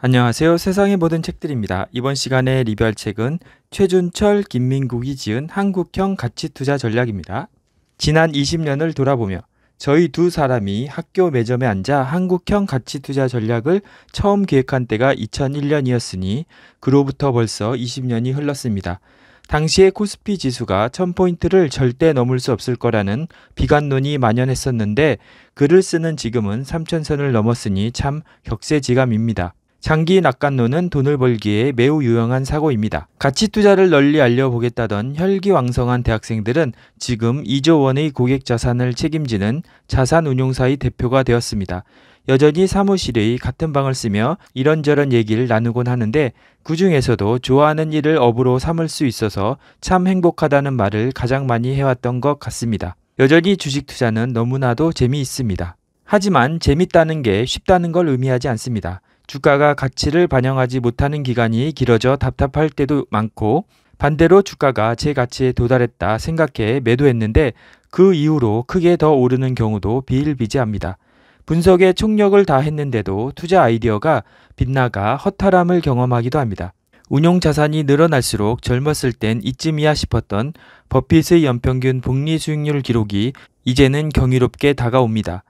안녕하세요. 세상의 모든 책들입니다. 이번 시간에 리뷰할 책은 최준철, 김민국이 지은 한국형 가치투자 전략입니다. 지난 20년을 돌아보며 저희 두 사람이 학교 매점에 앉아 한국형 가치투자 전략을 처음 기획한 때가 2001년이었으니 그로부터 벌써 20년이 흘렀습니다. 당시의 코스피 지수가 1000포인트를 절대 넘을 수 없을 거라는 비관론이 만연했었는데 글을 쓰는 지금은 3000선을 넘었으니 참 격세지감입니다. 장기 낙관론은 돈을 벌기에 매우 유용한 사고입니다. 가치 투자를 널리 알려보겠다던 혈기왕성한 대학생들은 지금 2조 원의 고객 자산을 책임지는 자산운용사의 대표가 되었습니다. 여전히 사무실의 같은 방을 쓰며 이런저런 얘기를 나누곤 하는데 그 중에서도 좋아하는 일을 업으로 삼을 수 있어서 참 행복하다는 말을 가장 많이 해왔던 것 같습니다. 여전히 주식 투자는 너무나도 재미있습니다. 하지만 재밌다는 게 쉽다는 걸 의미하지 않습니다. 주가가 가치를 반영하지 못하는 기간이 길어져 답답할 때도 많고 반대로 주가가 제 가치에 도달했다 생각해 매도했는데 그 이후로 크게 더 오르는 경우도 비일비재합니다. 분석에 총력을 다했는데도 투자 아이디어가 빗나가 허탈함을 경험하기도 합니다. 운용 자산이 늘어날수록 젊었을 땐 이쯤이야 싶었던 버핏의 연평균 복리 수익률 기록이 이제는 경이롭게 다가옵니다.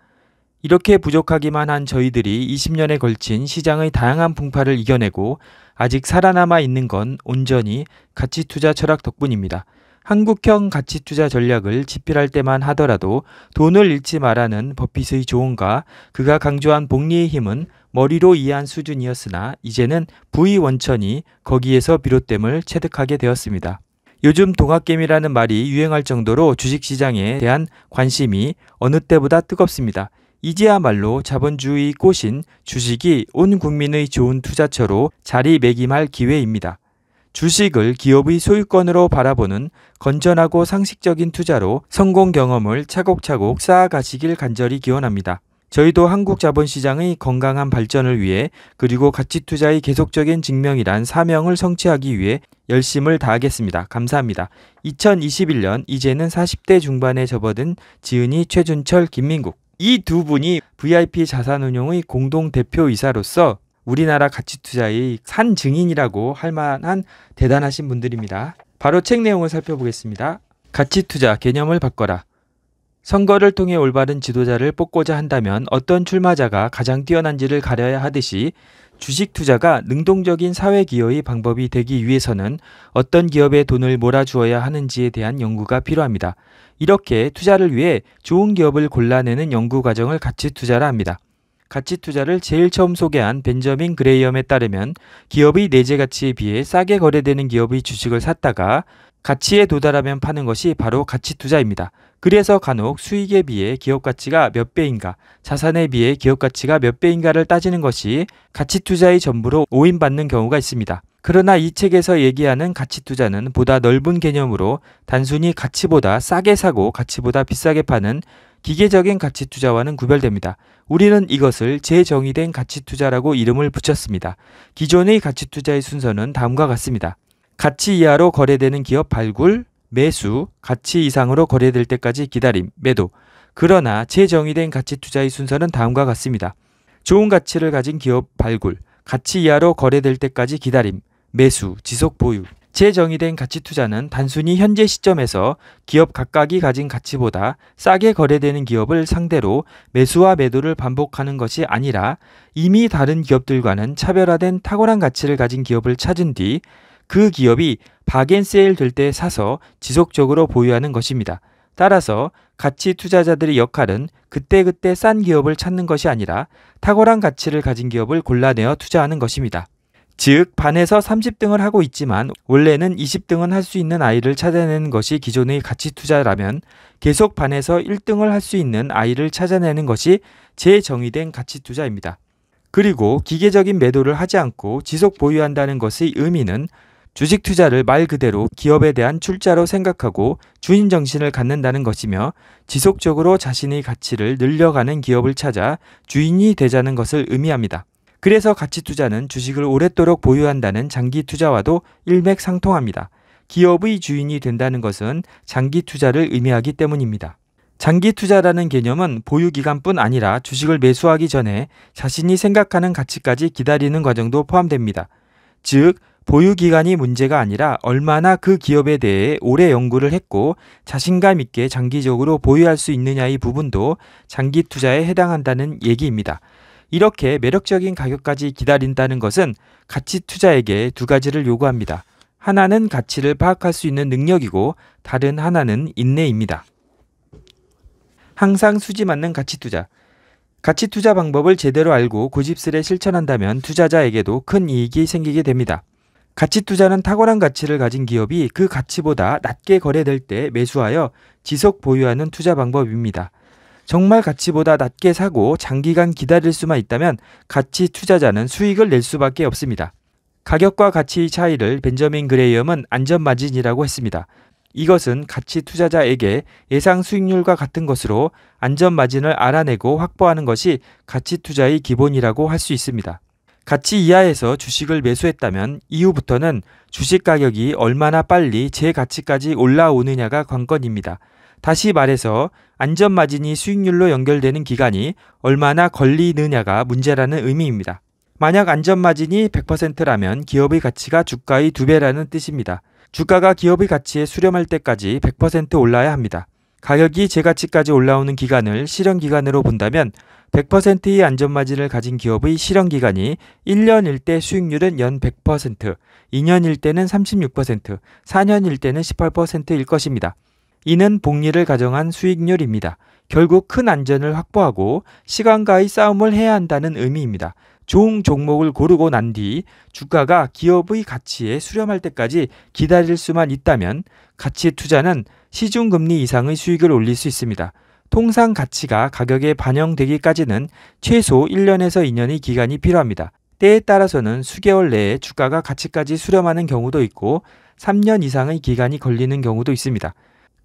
이렇게 부족하기만 한 저희들이 20년에 걸친 시장의 다양한 풍파를 이겨내고 아직 살아남아 있는 건 온전히 가치투자 철학 덕분입니다. 한국형 가치투자 전략을 집필할 때만 하더라도 돈을 잃지 말라는 버핏의 조언과 그가 강조한 복리의 힘은 머리로 이해한 수준이었으나 이제는 부의 원천이 거기에서 비롯됨을 체득하게 되었습니다. 요즘 동학개미라는 말이 유행할 정도로 주식시장에 대한 관심이 어느 때보다 뜨겁습니다. 이제야말로 자본주의 꽃인 주식이 온 국민의 좋은 투자처로 자리매김할 기회입니다. 주식을 기업의 소유권으로 바라보는 건전하고 상식적인 투자로 성공 경험을 차곡차곡 쌓아가시길 간절히 기원합니다. 저희도 한국 자본시장의 건강한 발전을 위해 그리고 가치투자의 계속적인 증명이란 사명을 성취하기 위해 열심을 다하겠습니다. 감사합니다. 2021년 이제는 40대 중반에 접어든 지은이 최준철 김민국 이두 분이 VIP 자산운용의 공동 대표이사로서 우리나라 가치투자의 산 증인이라고 할 만한 대단하신 분들입니다. 바로 책 내용을 살펴보겠습니다. 가치투자 개념을 바꿔라. 선거를 통해 올바른 지도자를 뽑고자 한다면 어떤 출마자가 가장 뛰어난지를 가려야 하듯이 주식 투자가 능동적인 사회 기여의 방법이 되기 위해서는 어떤 기업에 돈을 몰아주어야 하는지에 대한 연구가 필요합니다. 이렇게 투자를 위해 좋은 기업을 골라내는 연구 과정을 가치 투자라 합니다. 가치 투자를 제일 처음 소개한 벤저민 그레이엄에 따르면 기업의 내재 가치에 비해 싸게 거래되는 기업의 주식을 샀다가 가치에 도달하면 파는 것이 바로 가치 투자입니다. 그래서 간혹 수익에 비해 기업 가치가 몇 배인가, 자산에 비해 기업 가치가 몇 배인가를 따지는 것이 가치 투자의 전부로 오인받는 경우가 있습니다. 그러나 이 책에서 얘기하는 가치 투자는 보다 넓은 개념으로 단순히 가치보다 싸게 사고 가치보다 비싸게 파는 기계적인 가치 투자와는 구별됩니다. 우리는 이것을 재정의된 가치 투자라고 이름을 붙였습니다. 기존의 가치 투자의 순서는 다음과 같습니다. 가치 이하로 거래되는 기업 발굴, 매수, 가치 이상으로 거래될 때까지 기다림, 매도. 그러나 재정의된 가치 투자의 순서는 다음과 같습니다. 좋은 가치를 가진 기업 발굴, 가치 이하로 거래될 때까지 기다림, 매수, 지속 보유. 재정의된 가치 투자는 단순히 현재 시점에서 기업 각각이 가진 가치보다 싸게 거래되는 기업을 상대로 매수와 매도를 반복하는 것이 아니라 이미 다른 기업들과는 차별화된 탁월한 가치를 가진 기업을 찾은 뒤그 기업이 바겐세일 될 때 사서 지속적으로 보유하는 것입니다. 따라서 가치 투자자들의 역할은 그때그때 싼 기업을 찾는 것이 아니라 탁월한 가치를 가진 기업을 골라내어 투자하는 것입니다. 즉, 반에서 30등을 하고 있지만 원래는 20등은 할 수 있는 아이를 찾아내는 것이 기존의 가치 투자라면 계속 반에서 1등을 할 수 있는 아이를 찾아내는 것이 재정의된 가치 투자입니다. 그리고 기계적인 매도를 하지 않고 지속 보유한다는 것의 의미는 주식 투자를 말 그대로 기업에 대한 출자로 생각하고 주인 정신을 갖는다는 것이며 지속적으로 자신의 가치를 늘려가는 기업을 찾아 주인이 되자는 것을 의미합니다. 그래서 가치 투자는 주식을 오랫도록 보유한다는 장기 투자와도 일맥상통합니다. 기업의 주인이 된다는 것은 장기 투자를 의미하기 때문입니다. 장기 투자라는 개념은 보유 기간뿐 아니라 주식을 매수하기 전에 자신이 생각하는 가치까지 기다리는 과정도 포함됩니다. 즉, 보유 기간이 문제가 아니라 얼마나 그 기업에 대해 오래 연구를 했고 자신감 있게 장기적으로 보유할 수 있느냐 의 부분도 장기 투자에 해당한다는 얘기입니다. 이렇게 매력적인 가격까지 기다린다는 것은 가치 투자에게 두 가지를 요구합니다. 하나는 가치를 파악할 수 있는 능력이고 다른 하나는 인내입니다. 항상 수지 맞는 가치 투자. 가치 투자 방법을 제대로 알고 고집스레 실천한다면 투자자에게도 큰 이익이 생기게 됩니다. 가치 투자는 탁월한 가치를 가진 기업이 그 가치보다 낮게 거래될 때 매수하여 지속 보유하는 투자 방법입니다. 정말 가치보다 낮게 사고 장기간 기다릴 수만 있다면 가치 투자자는 수익을 낼 수밖에 없습니다. 가격과 가치의 차이를 벤저민 그레이엄은 안전 마진이라고 했습니다. 이것은 가치 투자자에게 예상 수익률과 같은 것으로 안전 마진을 알아내고 확보하는 것이 가치 투자의 기본이라고 할 수 있습니다. 가치 이하에서 주식을 매수했다면 이후부터는 주식 가격이 얼마나 빨리 제 가치까지 올라오느냐가 관건입니다. 다시 말해서 안전마진이 수익률로 연결되는 기간이 얼마나 걸리느냐가 문제라는 의미입니다. 만약 안전마진이 100%라면 기업의 가치가 주가의 2배라는 뜻입니다. 주가가 기업의 가치에 수렴할 때까지 100% 올라야 합니다. 가격이 재가치까지 올라오는 기간을 실현 기간으로 본다면 100%의 안전마진을 가진 기업의 실현 기간이 1년일 때 수익률은 연 100%, 2년일 때는 36%, 4년일 때는 18%일 것입니다. 이는 복리를 가정한 수익률입니다. 결국 큰 안전을 확보하고 시간과의 싸움을 해야 한다는 의미입니다. 좋은 종목을 고르고 난 뒤 주가가 기업의 가치에 수렴할 때까지 기다릴 수만 있다면 가치 투자는 시중금리 이상의 수익을 올릴 수 있습니다. 통상 가치가 가격에 반영되기까지는 최소 1년에서 2년의 기간이 필요합니다. 때에 따라서는 수개월 내에 주가가 가치까지 수렴하는 경우도 있고 3년 이상의 기간이 걸리는 경우도 있습니다.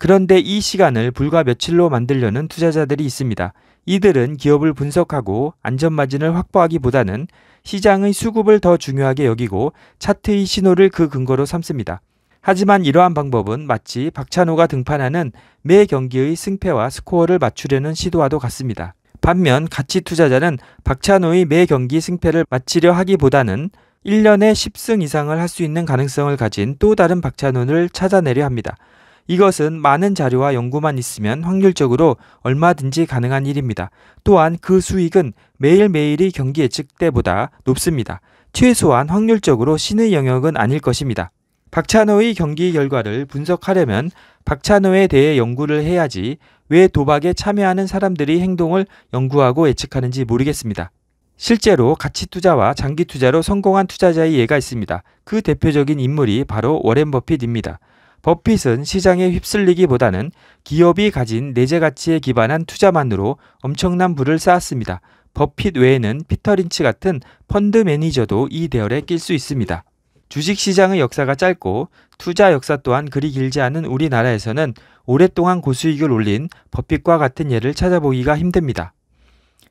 그런데 이 시간을 불과 며칠로 만들려는 투자자들이 있습니다. 이들은 기업을 분석하고 안전마진을 확보하기보다는 시장의 수급을 더 중요하게 여기고 차트의 신호를 그 근거로 삼습니다. 하지만 이러한 방법은 마치 박찬호가 등판하는 매 경기의 승패와 스코어를 맞추려는 시도와도 같습니다. 반면 가치 투자자는 박찬호의 매 경기 승패를 맞추려 하기보다는 1년에 10승 이상을 할 수 있는 가능성을 가진 또 다른 박찬호를 찾아내려 합니다. 이것은 많은 자료와 연구만 있으면 확률적으로 얼마든지 가능한 일입니다. 또한 그 수익은 매일매일이 경기 예측 때보다 높습니다. 최소한 확률적으로 신의 영역은 아닐 것입니다. 박찬호의 경기 결과를 분석하려면 박찬호에 대해 연구를 해야지 왜 도박에 참여하는 사람들이 행동을 연구하고 예측하는지 모르겠습니다. 실제로 가치 투자와 장기 투자로 성공한 투자자의 예가 있습니다. 그 대표적인 인물이 바로 워렌 버핏입니다. 버핏은 시장에 휩쓸리기보다는 기업이 가진 내재 가치에 기반한 투자만으로 엄청난 부를 쌓았습니다. 버핏 외에는 피터 린치 같은 펀드 매니저도 이 대열에 낄 수 있습니다. 주식 시장의 역사가 짧고 투자 역사 또한 그리 길지 않은 우리나라에서는 오랫동안 고수익을 올린 버핏과 같은 예를 찾아보기가 힘듭니다.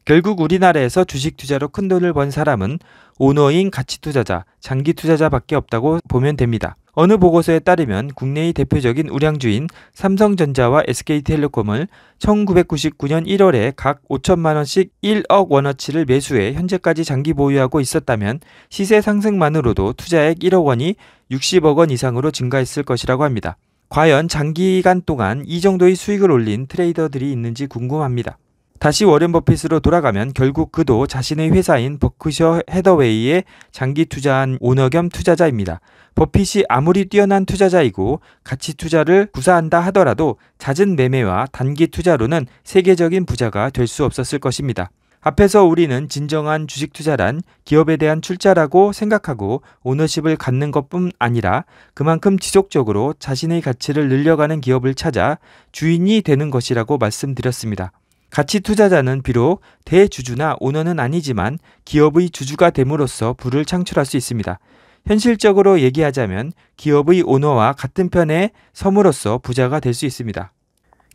결국 우리나라에서 주식 투자로 큰 돈을 번 사람은 오너인 가치 투자자, 장기 투자자밖에 없다고 보면 됩니다. 어느 보고서에 따르면 국내의 대표적인 우량주인 삼성전자와 SK텔레콤을 1999년 1월에 각 5천만 원씩 1억 원어치를 매수해 현재까지 장기 보유하고 있었다면 시세 상승만으로도 투자액 1억 원이 60억 원 이상으로 증가했을 것이라고 합니다. 과연 장기간 동안 이 정도의 수익을 올린 트레이더들이 있는지 궁금합니다. 다시 워렌 버핏으로 돌아가면 결국 그도 자신의 회사인 버크셔 헤더웨이에 장기 투자한 오너 겸 투자자입니다. 버핏이 아무리 뛰어난 투자자이고 가치 투자를 구사한다 하더라도 잦은 매매와 단기 투자로는 세계적인 부자가 될 수 없었을 것입니다. 앞에서 우리는 진정한 주식 투자란 기업에 대한 출자라고 생각하고 오너십을 갖는 것뿐 아니라 그만큼 지속적으로 자신의 가치를 늘려가는 기업을 찾아 주인이 되는 것이라고 말씀드렸습니다. 가치 투자자는 비록 대주주나 오너는 아니지만 기업의 주주가 됨으로써 부를 창출할 수 있습니다. 현실적으로 얘기하자면 기업의 오너와 같은 편의 섬으로서 부자가 될 수 있습니다.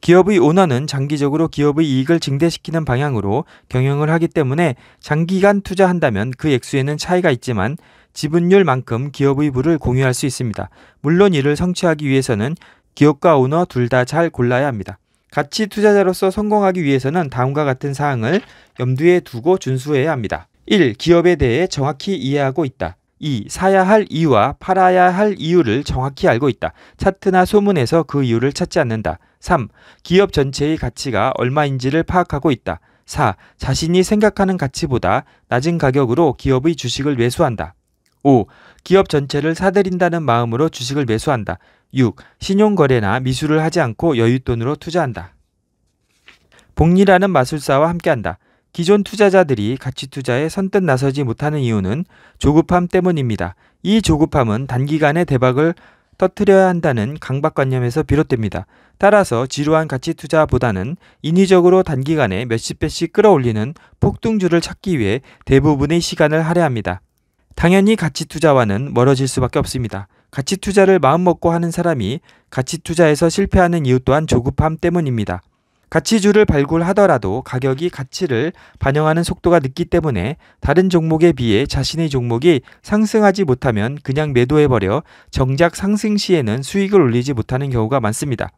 기업의 오너는 장기적으로 기업의 이익을 증대시키는 방향으로 경영을 하기 때문에 장기간 투자한다면 그 액수에는 차이가 있지만 지분율만큼 기업의 부를 공유할 수 있습니다. 물론 이를 성취하기 위해서는 기업과 오너 둘 다 잘 골라야 합니다. 가치 투자자로서 성공하기 위해서는 다음과 같은 사항을 염두에 두고 준수해야 합니다. 1. 기업에 대해 정확히 이해하고 있다. 2. 사야 할 이유와 팔아야 할 이유를 정확히 알고 있다. 차트나 소문에서 그 이유를 찾지 않는다. 3. 기업 전체의 가치가 얼마인지를 파악하고 있다. 4. 자신이 생각하는 가치보다 낮은 가격으로 기업의 주식을 매수한다. 5. 기업 전체를 사들인다는 마음으로 주식을 매수한다. 6. 신용거래나 미술을 하지 않고 여윳돈으로 투자한다. 복리라는 마술사와 함께한다. 기존 투자자들이 가치 투자에 선뜻 나서지 못하는 이유는 조급함 때문입니다. 이 조급함은 단기간에 대박을 터트려야 한다는 강박관념에서 비롯됩니다. 따라서 지루한 가치 투자보다는 인위적으로 단기간에 몇십 배씩 끌어올리는 폭등주를 찾기 위해 대부분의 시간을 할애합니다. 당연히 가치 투자와는 멀어질 수밖에 없습니다. 가치 투자를 마음먹고 하는 사람이 가치 투자에서 실패하는 이유 또한 조급함 때문입니다. 가치주를 발굴하더라도 가격이 가치를 반영하는 속도가 늦기 때문에 다른 종목에 비해 자신의 종목이 상승하지 못하면 그냥 매도해버려 정작 상승 시에는 수익을 올리지 못하는 경우가 많습니다.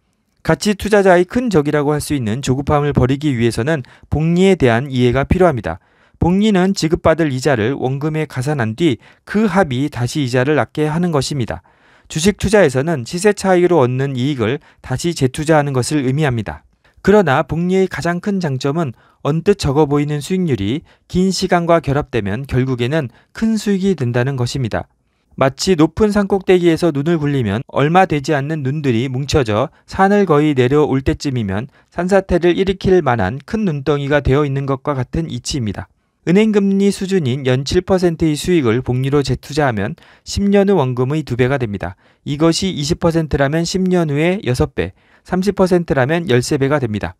가치 투자자의 큰 적이라고 할 수 있는 조급함을 버리기 위해서는 복리에 대한 이해가 필요합니다. 복리는 지급받을 이자를 원금에 가산한 뒤 그 합이 다시 이자를 낳게 하는 것입니다. 주식 투자에서는 시세 차익으로 얻는 이익을 다시 재투자하는 것을 의미합니다. 그러나 복리의 가장 큰 장점은 언뜻 적어 보이는 수익률이 긴 시간과 결합되면 결국에는 큰 수익이 된다는 것입니다. 마치 높은 산꼭대기에서 눈을 굴리면 얼마 되지 않는 눈들이 뭉쳐져 산을 거의 내려올 때쯤이면 산사태를 일으킬 만한 큰 눈덩이가 되어 있는 것과 같은 이치입니다. 은행금리 수준인 연 7%의 수익을 복리로 재투자하면 10년 후 원금의 2배가 됩니다. 이것이 20%라면 10년 후에 6배, 30%라면 13배가 됩니다.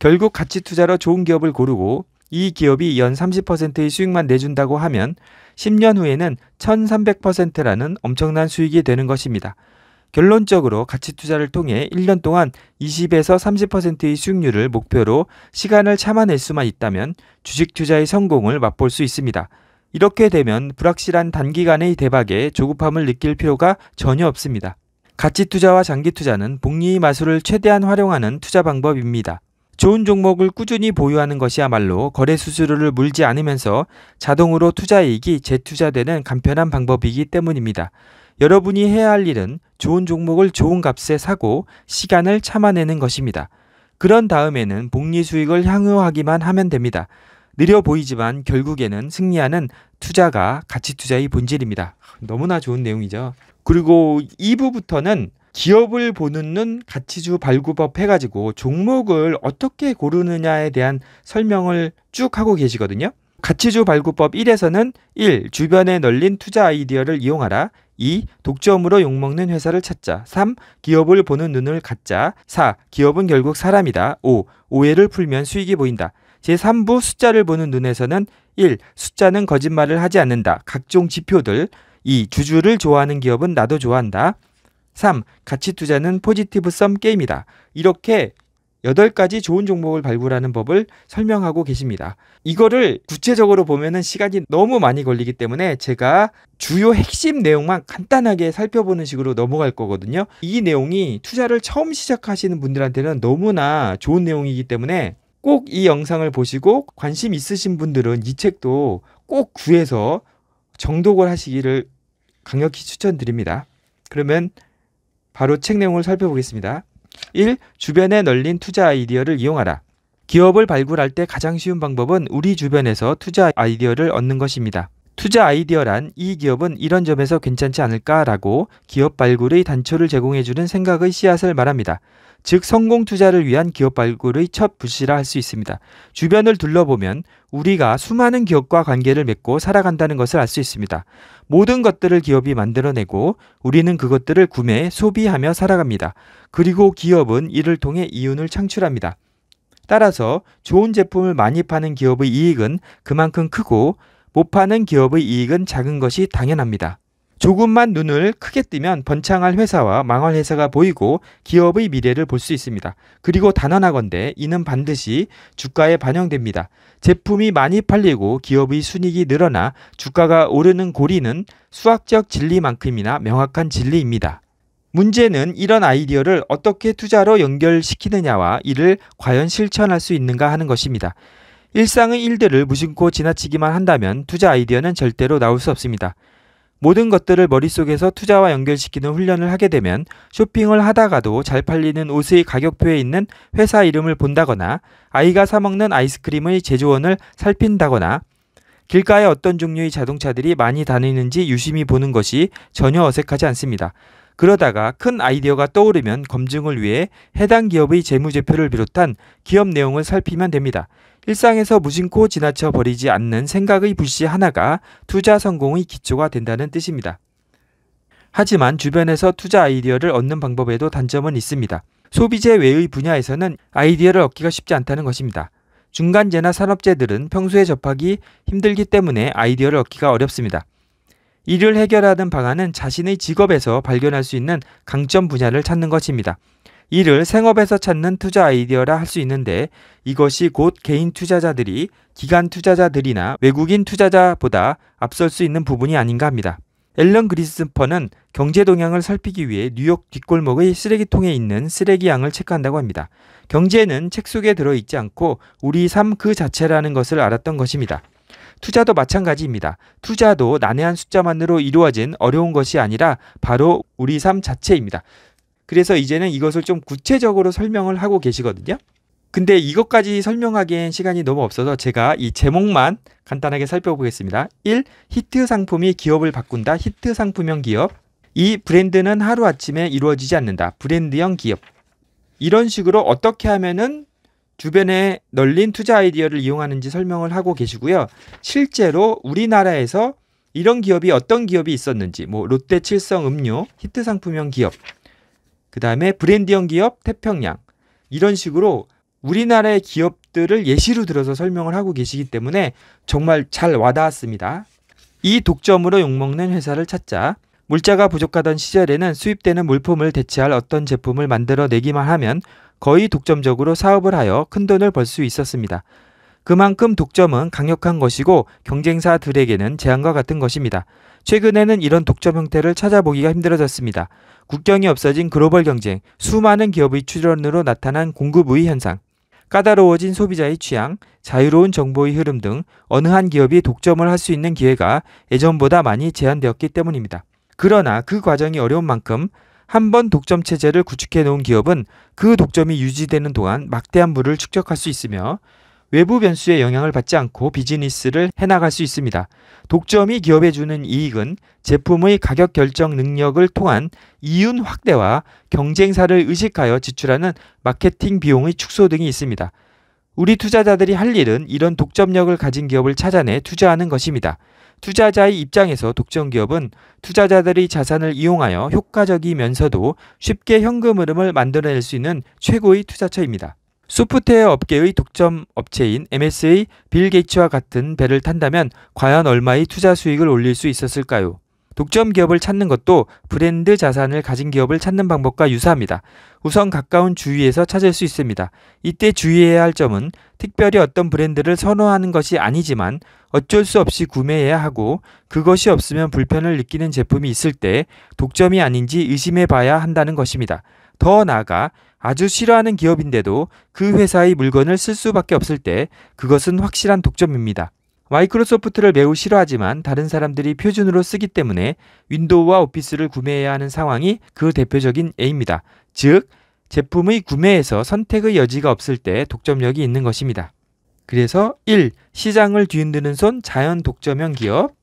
결국 가치 투자로 좋은 기업을 고르고 이 기업이 연 30%의 수익만 내준다고 하면 10년 후에는 1300%라는 엄청난 수익이 되는 것입니다. 결론적으로 가치 투자를 통해 1년 동안 20에서 30%의 수익률을 목표로 시간을 참아낼 수만 있다면 주식 투자의 성공을 맛볼 수 있습니다. 이렇게 되면 불확실한 단기간의 대박에 조급함을 느낄 필요가 전혀 없습니다. 가치 투자와 장기 투자는 복리의 마술을 최대한 활용하는 투자 방법입니다. 좋은 종목을 꾸준히 보유하는 것이야말로 거래 수수료를 물지 않으면서 자동으로 투자 이익이 재투자되는 간편한 방법이기 때문입니다. 여러분이 해야 할 일은 좋은 종목을 좋은 값에 사고 시간을 참아내는 것입니다. 그런 다음에는 복리 수익을 향유하기만 하면 됩니다. 느려 보이지만 결국에는 승리하는 투자가 가치 투자의 본질입니다. 너무나 좋은 내용이죠. 그리고 2부부터는 기업을 보는 눈 가치주 발굴법 해가지고 종목을 어떻게 고르느냐에 대한 설명을 쭉 하고 계시거든요. 가치주 발굴법 1에서는 1. 주변에 널린 투자 아이디어를 이용하라. 2. 독점으로 욕먹는 회사를 찾자. 3. 기업을 보는 눈을 갖자. 4. 기업은 결국 사람이다. 5. 오해를 풀면 수익이 보인다. 제3부 숫자를 보는 눈에서는 1. 숫자는 거짓말을 하지 않는다. 각종 지표들. 2. 주주를 좋아하는 기업은 나도 좋아한다. 3. 가치 투자는 포지티브 썸 게임이다. 이렇게 8가지 좋은 종목을 발굴하는 법을 설명하고 계십니다. 이거를 구체적으로 보면 시간이 너무 많이 걸리기 때문에 제가 주요 핵심 내용만 간단하게 살펴보는 식으로 넘어갈 거거든요. 이 내용이 투자를 처음 시작하시는 분들한테는 너무나 좋은 내용이기 때문에 꼭 이 영상을 보시고 관심 있으신 분들은 이 책도 꼭 구해서 정독을 하시기를 강력히 추천드립니다. 그러면 바로 책 내용을 살펴보겠습니다. 1. 주변에 널린 투자 아이디어를 이용하라. 기업을 발굴할 때 가장 쉬운 방법은 우리 주변에서 투자 아이디어를 얻는 것입니다. 투자 아이디어란 이 기업은 이런 점에서 괜찮지 않을까라고 기업 발굴의 단초를 제공해주는 생각의 씨앗을 말합니다. 즉 성공 투자를 위한 기업 발굴의 첫 불씨라 할 수 있습니다. 주변을 둘러보면 우리가 수많은 기업과 관계를 맺고 살아간다는 것을 알 수 있습니다. 모든 것들을 기업이 만들어내고 우리는 그것들을 구매, 소비하며 살아갑니다. 그리고 기업은 이를 통해 이윤을 창출합니다. 따라서 좋은 제품을 많이 파는 기업의 이익은 그만큼 크고 못 파는 기업의 이익은 작은 것이 당연합니다. 조금만 눈을 크게 뜨면 번창할 회사와 망할 회사가 보이고 기업의 미래를 볼 수 있습니다. 그리고 단언하건대 이는 반드시 주가에 반영됩니다. 제품이 많이 팔리고 기업의 순익이 늘어나 주가가 오르는 고리는 수학적 진리만큼이나 명확한 진리입니다. 문제는 이런 아이디어를 어떻게 투자로 연결시키느냐와 이를 과연 실천할 수 있는가 하는 것입니다. 일상의 일들을 무심코 지나치기만 한다면 투자 아이디어는 절대로 나올 수 없습니다. 모든 것들을 머릿속에서 투자와 연결시키는 훈련을 하게 되면 쇼핑을 하다가도 잘 팔리는 옷의 가격표에 있는 회사 이름을 본다거나 아이가 사먹는 아이스크림의 제조원을 살핀다거나 길가에 어떤 종류의 자동차들이 많이 다니는지 유심히 보는 것이 전혀 어색하지 않습니다. 그러다가 큰 아이디어가 떠오르면 검증을 위해 해당 기업의 재무제표를 비롯한 기업 내용을 살피면 됩니다. 일상에서 무심코 지나쳐 버리지 않는 생각의 불씨 하나가 투자 성공의 기초가 된다는 뜻입니다. 하지만 주변에서 투자 아이디어를 얻는 방법에도 단점은 있습니다. 소비재 외의 분야에서는 아이디어를 얻기가 쉽지 않다는 것입니다. 중간재나 산업재들은 평소에 접하기 힘들기 때문에 아이디어를 얻기가 어렵습니다. 이를 해결하는 방안은 자신의 직업에서 발견할 수 있는 강점 분야를 찾는 것입니다. 이를 생업에서 찾는 투자 아이디어라 할 수 있는데 이것이 곧 개인 투자자들이 기관 투자자들이나 외국인 투자자보다 앞설 수 있는 부분이 아닌가 합니다. 앨런 그리스퍼는 경제 동향을 살피기 위해 뉴욕 뒷골목의 쓰레기통에 있는 쓰레기 양을 체크한다고 합니다. 경제는 책 속에 들어있지 않고 우리 삶 그 자체라는 것을 알았던 것입니다. 투자도 마찬가지입니다. 투자도 난해한 숫자만으로 이루어진 어려운 것이 아니라 바로 우리 삶 자체입니다. 그래서 이제는 이것을 좀 구체적으로 설명을 하고 계시거든요. 근데 이것까지 설명하기엔 시간이 너무 없어서 제가 이 제목만 간단하게 살펴보겠습니다. 1. 히트 상품이 기업을 바꾼다. 히트 상품형 기업. 2. 브랜드는 하루아침에 이루어지지 않는다. 브랜드형 기업. 이런 식으로 어떻게 하면은 주변에 널린 투자 아이디어를 이용하는지 설명을 하고 계시고요. 실제로 우리나라에서 이런 기업이 어떤 기업이 있었는지, 뭐 롯데 칠성 음료, 히트 상품형 기업, 그 다음에 브랜디형 기업 태평양 이런 식으로 우리나라의 기업들을 예시로 들어서 설명을 하고 계시기 때문에 정말 잘 와닿았습니다. 이 독점으로 욕먹는 회사를 찾자. 물자가 부족하던 시절에는 수입되는 물품을 대체할 어떤 제품을 만들어내기만 하면 거의 독점적으로 사업을 하여 큰 돈을 벌 수 있었습니다. 그만큼 독점은 강력한 것이고 경쟁사들에게는 제한과 같은 것입니다. 최근에는 이런 독점 형태를 찾아보기가 힘들어졌습니다. 국경이 없어진 글로벌 경쟁, 수많은 기업의 출현으로 나타난 공급의 현상, 까다로워진 소비자의 취향, 자유로운 정보의 흐름 등 어느 한 기업이 독점을 할 수 있는 기회가 예전보다 많이 제한되었기 때문입니다. 그러나 그 과정이 어려운 만큼 한 번 독점 체제를 구축해 놓은 기업은 그 독점이 유지되는 동안 막대한 부를 축적할 수 있으며 외부 변수의 영향을 받지 않고 비즈니스를 해나갈 수 있습니다. 독점이 기업에 주는 이익은 제품의 가격 결정 능력을 통한 이윤 확대와 경쟁사를 의식하여 지출하는 마케팅 비용의 축소 등이 있습니다. 우리 투자자들이 할 일은 이런 독점력을 가진 기업을 찾아내 투자하는 것입니다. 투자자의 입장에서 독점 기업은 투자자들의 자산을 이용하여 효과적이면서도 쉽게 현금 흐름을 만들어낼 수 있는 최고의 투자처입니다. 소프트웨어 업계의 독점 업체인 MS의 빌 게이츠와 같은 배를 탄다면 과연 얼마의 투자 수익을 올릴 수 있었을까요? 독점 기업을 찾는 것도 브랜드 자산을 가진 기업을 찾는 방법과 유사합니다. 우선 가까운 주위에서 찾을 수 있습니다. 이때 주의해야 할 점은 특별히 어떤 브랜드를 선호하는 것이 아니지만 어쩔 수 없이 구매해야 하고 그것이 없으면 불편을 느끼는 제품이 있을 때 독점이 아닌지 의심해 봐야 한다는 것입니다. 더 나아가 아주 싫어하는 기업인데도 그 회사의 물건을 쓸 수밖에 없을 때 그것은 확실한 독점입니다. 마이크로소프트를 매우 싫어하지만 다른 사람들이 표준으로 쓰기 때문에 윈도우와 오피스를 구매해야 하는 상황이 그 대표적인 예입니다. 즉, 제품의 구매에서 선택의 여지가 없을 때 독점력이 있는 것입니다. 그래서 1. 시장을 뒤흔드는 손 자연 독점형 기업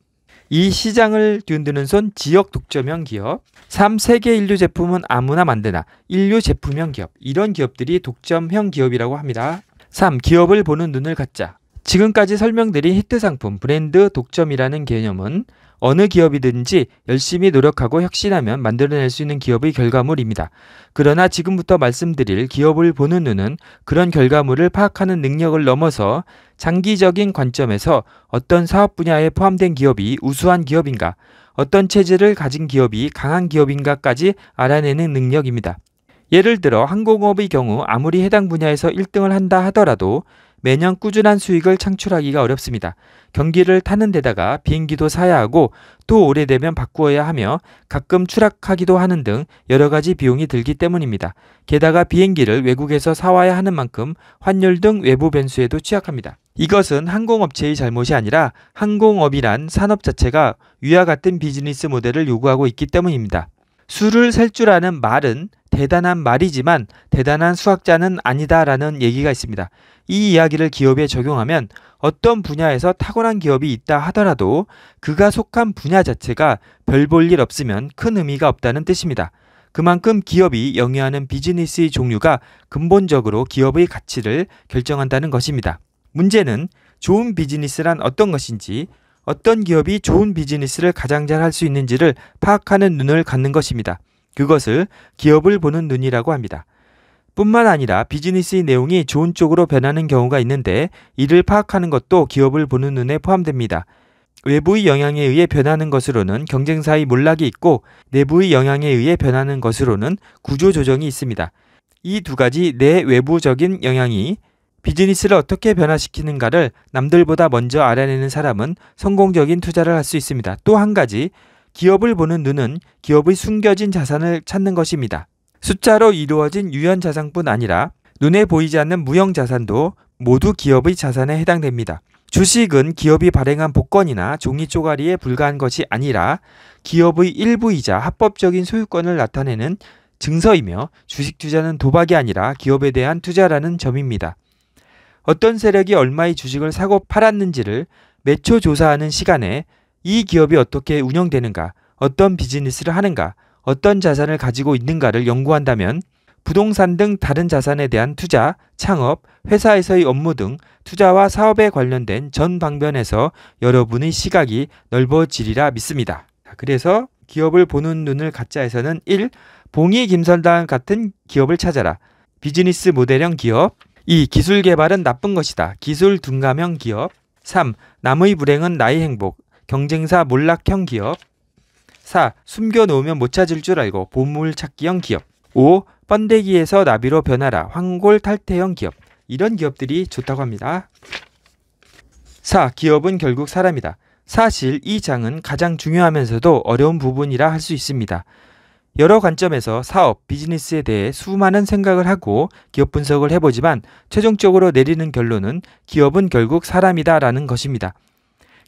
이 시장을 뒤흔드는 손 지역 독점형 기업. 3. 세계 인류 제품은 아무나 만드나. 인류 제품형 기업. 이런 기업들이 독점형 기업이라고 합니다. 3. 기업을 보는 눈을 갖자. 지금까지 설명드린 히트 상품 브랜드 독점이라는 개념은 어느 기업이든지 열심히 노력하고 혁신하면 만들어낼 수 있는 기업의 결과물입니다. 그러나 지금부터 말씀드릴 기업을 보는 눈은 그런 결과물을 파악하는 능력을 넘어서 장기적인 관점에서 어떤 사업 분야에 포함된 기업이 우수한 기업인가, 어떤 체질을 가진 기업이 강한 기업인가까지 알아내는 능력입니다. 예를 들어 항공업의 경우 아무리 해당 분야에서 1등을 한다 하더라도 매년 꾸준한 수익을 창출하기가 어렵습니다. 경기를 타는 데다가 비행기도 사야 하고 또 오래되면 바꾸어야 하며 가끔 추락하기도 하는 등 여러 가지 비용이 들기 때문입니다. 게다가 비행기를 외국에서 사와야 하는 만큼 환율 등 외부 변수에도 취약합니다. 이것은 항공업체의 잘못이 아니라 항공업이란 산업 자체가 위와 같은 비즈니스 모델을 요구하고 있기 때문입니다. 술을 셀줄 아는 말은 대단한 말이지만 대단한 수학자는 아니다라는 얘기가 있습니다. 이 이야기를 기업에 적용하면 어떤 분야에서 탁월한 기업이 있다 하더라도 그가 속한 분야 자체가 별 볼일 없으면 큰 의미가 없다는 뜻입니다. 그만큼 기업이 영위하는 비즈니스의 종류가 근본적으로 기업의 가치를 결정한다는 것입니다. 문제는 좋은 비즈니스란 어떤 것인지, 어떤 기업이 좋은 비즈니스를 가장 잘 할 수 있는지를 파악하는 눈을 갖는 것입니다. 그것을 기업을 보는 눈이라고 합니다. 뿐만 아니라 비즈니스의 내용이 좋은 쪽으로 변하는 경우가 있는데 이를 파악하는 것도 기업을 보는 눈에 포함됩니다. 외부의 영향에 의해 변하는 것으로는 경쟁사의 몰락이 있고 내부의 영향에 의해 변하는 것으로는 구조 조정이 있습니다. 이 두 가지 내외부적인 영향이 비즈니스를 어떻게 변화시키는가를 남들보다 먼저 알아내는 사람은 성공적인 투자를 할 수 있습니다. 또 한 가지 기업을 보는 눈은 기업의 숨겨진 자산을 찾는 것입니다. 숫자로 이루어진 유연 자산뿐 아니라 눈에 보이지 않는 무형 자산도 모두 기업의 자산에 해당됩니다. 주식은 기업이 발행한 복권이나 종이 쪼가리에 불과한 것이 아니라 기업의 일부이자 합법적인 소유권을 나타내는 증서이며 주식 투자는 도박이 아니라 기업에 대한 투자라는 점입니다. 어떤 세력이 얼마의 주식을 사고 팔았는지를 매초 조사하는 시간에 이 기업이 어떻게 운영되는가, 어떤 비즈니스를 하는가, 어떤 자산을 가지고 있는가를 연구한다면 부동산 등 다른 자산에 대한 투자, 창업, 회사에서의 업무 등 투자와 사업에 관련된 전 방면에서 여러분의 시각이 넓어지리라 믿습니다. 그래서 기업을 보는 눈을 가짜에서는 1. 봉이 김선당 같은 기업을 찾아라. 비즈니스 모델형 기업 2. 기술 개발은 나쁜 것이다. 기술 둔감형 기업 3. 남의 불행은 나의 행복. 경쟁사 몰락형 기업 4. 숨겨놓으면 못 찾을 줄 알고 보물 찾기형 기업 5. 번데기에서 나비로 변하라 황골 탈퇴형 기업 이런 기업들이 좋다고 합니다. 4. 기업은 결국 사람이다. 사실 이 장은 가장 중요하면서도 어려운 부분이라 할 수 있습니다. 여러 관점에서 사업, 비즈니스에 대해 수많은 생각을 하고 기업 분석을 해보지만 최종적으로 내리는 결론은 기업은 결국 사람이다 라는 것입니다.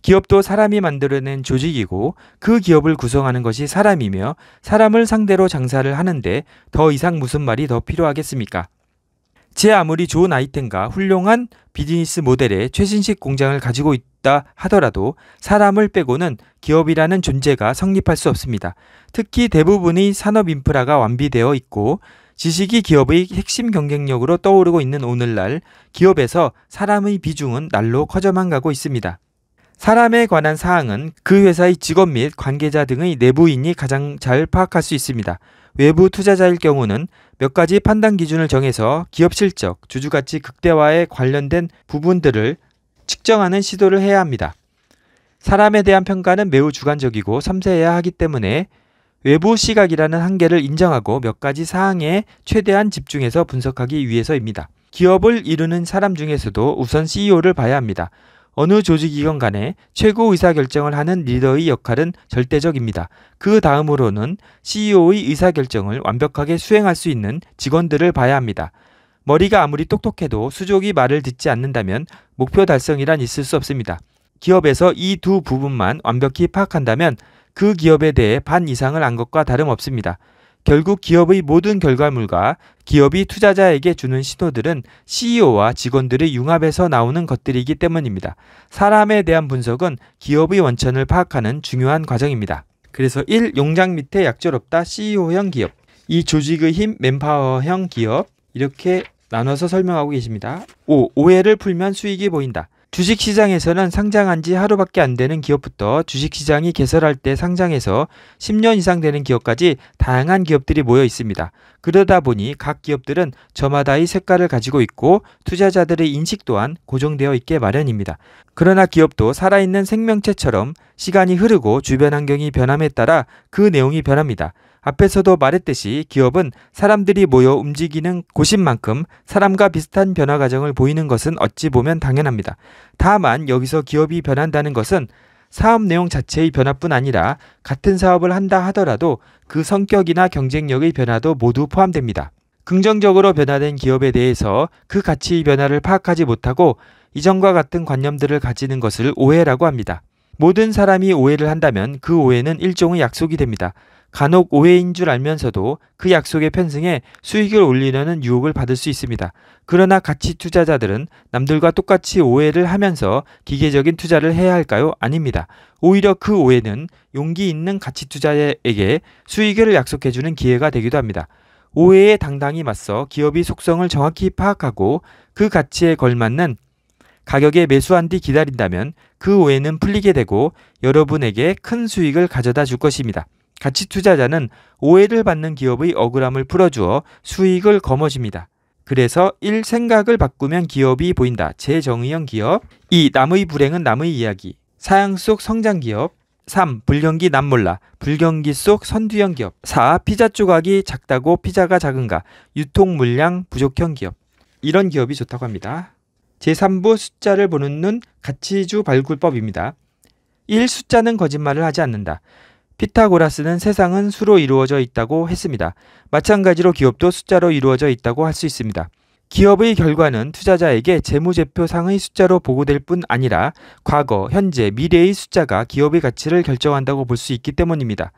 기업도 사람이 만들어낸 조직이고 그 기업을 구성하는 것이 사람이며 사람을 상대로 장사를 하는데 더 이상 무슨 말이 더 필요하겠습니까? 제 아무리 좋은 아이템과 훌륭한 비즈니스 모델의 최신식 공장을 가지고 있다 하더라도 사람을 빼고는 기업이라는 존재가 성립할 수 없습니다. 특히 대부분의 산업 인프라가 완비되어 있고 지식이 기업의 핵심 경쟁력으로 떠오르고 있는 오늘날 기업에서 사람의 비중은 날로 커져만 가고 있습니다. 사람에 관한 사항은 그 회사의 직원 및 관계자 등의 내부인이 가장 잘 파악할 수 있습니다. 외부 투자자일 경우는 몇 가지 판단 기준을 정해서 기업 실적, 주주 가치 극대화에 관련된 부분들을 측정하는 시도를 해야 합니다. 사람에 대한 평가는 매우 주관적이고 섬세해야 하기 때문에 외부 시각이라는 한계를 인정하고 몇 가지 사항에 최대한 집중해서 분석하기 위해서입니다. 기업을 이루는 사람 중에서도 우선 CEO를 봐야 합니다. 어느 조직이건 간에 최고 의사결정을 하는 리더의 역할은 절대적입니다. 그 다음으로는 CEO의 의사결정을 완벽하게 수행할 수 있는 직원들을 봐야 합니다. 머리가 아무리 똑똑해도 수족이 말을 듣지 않는다면 목표 달성이란 있을 수 없습니다. 기업에서 이 두 부분만 완벽히 파악한다면 그 기업에 대해 반 이상을 안 것과 다름없습니다. 결국 기업의 모든 결과물과 기업이 투자자에게 주는 신호들은 CEO와 직원들의 융합에서 나오는 것들이기 때문입니다. 사람에 대한 분석은 기업의 원천을 파악하는 중요한 과정입니다. 그래서 1. 용장 밑에 약절 없다 CEO형 기업 2. 조직의 힘 맨파워형 기업 이렇게 나눠서 설명하고 계십니다. 5. 오해를 풀면 수익이 보인다. 주식시장에서는 상장한 지 하루밖에 안 되는 기업부터 주식시장이 개설할 때 상장해서 10년 이상 되는 기업까지 다양한 기업들이 모여 있습니다. 그러다 보니 각 기업들은 저마다의 색깔을 가지고 있고 투자자들의 인식 또한 고정되어 있게 마련입니다. 그러나 기업도 살아있는 생명체처럼 시간이 흐르고 주변 환경이 변함에 따라 그 내용이 변합니다. 앞에서도 말했듯이 기업은 사람들이 모여 움직이는 곳인 만큼 사람과 비슷한 변화 과정을 보이는 것은 어찌 보면 당연합니다. 다만 여기서 기업이 변한다는 것은 사업 내용 자체의 변화뿐 아니라 같은 사업을 한다 하더라도 그 성격이나 경쟁력의 변화도 모두 포함됩니다. 긍정적으로 변화된 기업에 대해서 그 가치의 변화를 파악하지 못하고 이전과 같은 관념들을 가지는 것을 오해라고 합니다. 모든 사람이 오해를 한다면 그 오해는 일종의 약속이 됩니다. 간혹 오해인 줄 알면서도 그 약속에 편승해 수익을 올리려는 유혹을 받을 수 있습니다. 그러나 가치 투자자들은 남들과 똑같이 오해를 하면서 기계적인 투자를 해야 할까요? 아닙니다. 오히려 그 오해는 용기 있는 가치 투자에게 자 수익을 약속해주는 기회가 되기도 합니다. 오해에 당당히 맞서 기업이 속성을 정확히 파악하고 그 가치에 걸맞는 가격에 매수한 뒤 기다린다면 그 오해는 풀리게 되고 여러분에게 큰 수익을 가져다 줄 것입니다. 가치 투자자는 오해를 받는 기업의 억울함을 풀어주어 수익을 거머집니다. 그래서 1. 생각을 바꾸면 기업이 보인다. 재정의형 기업 2. 남의 불행은 남의 이야기 사양 속 성장 기업 3. 불경기 남 몰라 불경기 속 선두형 기업 4. 피자 조각이 작다고 피자가 작은가 유통 물량 부족형 기업 이런 기업이 좋다고 합니다. 제3부 숫자를 보는 눈 가치주 발굴법입니다. 1. 숫자는 거짓말을 하지 않는다. 피타고라스는 세상은 수로 이루어져 있다고 했습니다. 마찬가지로 기업도 숫자로 이루어져 있다고 할 수 있습니다. 기업의 결과는 투자자에게 재무제표상의 숫자로 보고될 뿐 아니라 과거, 현재, 미래의 숫자가 기업의 가치를 결정한다고 볼 수 있기 때문입니다.